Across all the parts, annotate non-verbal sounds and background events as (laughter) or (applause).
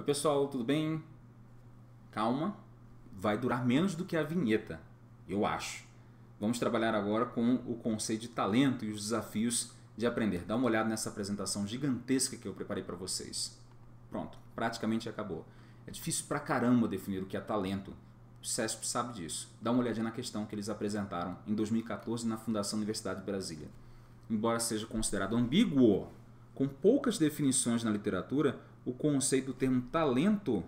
Oi, pessoal, tudo bem? Calma, vai durar menos do que a vinheta, eu acho. Vamos trabalhar agora com o conceito de talento e os desafios de aprender. Dá uma olhada nessa apresentação gigantesca que eu preparei para vocês. Pronto, praticamente acabou. É difícil pra caramba definir o que é talento. O CESP sabe disso. Dá uma olhadinha na questão que eles apresentaram em 2014 na Fundação Universidade de Brasília. Embora seja considerado ambíguo, com poucas definições na literatura, o conceito do termo talento.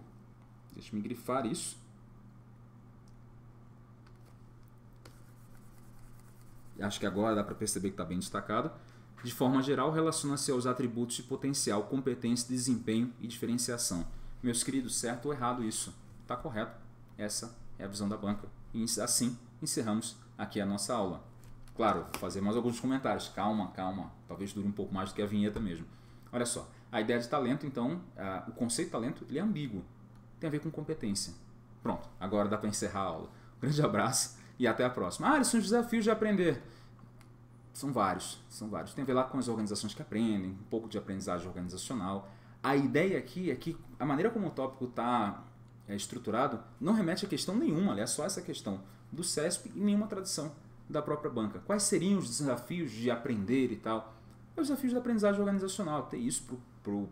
Deixa me grifar isso. Acho que agora dá para perceber que está bem destacado. De forma geral, relaciona-se aos atributos de potencial, competência, desempenho e diferenciação. Meus queridos, certo ou errado isso? Está correto. Essa é a visão da banca. E assim encerramos aqui a nossa aula. Claro, vou fazer mais alguns comentários. Calma, calma. Talvez dure um pouco mais do que a vinheta mesmo. Olha só. A ideia de talento, então, o conceito de talento, ele é ambíguo. Tem a ver com competência. Pronto, agora dá para encerrar a aula. Um grande (laughs) abraço e até a próxima. Ah, eles são os desafios de aprender. São vários, são vários. Tem a ver lá com as organizações que aprendem, um pouco de aprendizagem organizacional. A ideia aqui é que a maneira como o tópico está é, estruturado não remete a questão nenhuma, aliás, só essa questão do CESP e nenhuma tradição da própria banca. Quais seriam os desafios de aprender e tal? é os desafios da aprendizagem organizacional. Ter isso pro, pro,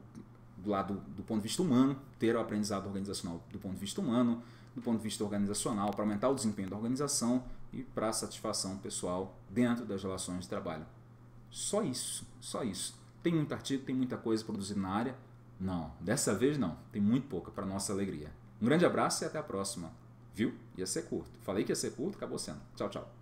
lado do ponto de vista humano, ter o aprendizado organizacional do ponto de vista humano, do ponto de vista organizacional, para aumentar o desempenho da organização e para a satisfação pessoal dentro das relações de trabalho. Só isso, só isso. Tem muito artigo, tem muita coisa produzida na área? Não, dessa vez não, tem muito pouca, para nossa alegria. Um grande abraço e até a próxima. Viu? Ia ser curto. Falei que ia ser curto, acabou sendo. Tchau, tchau.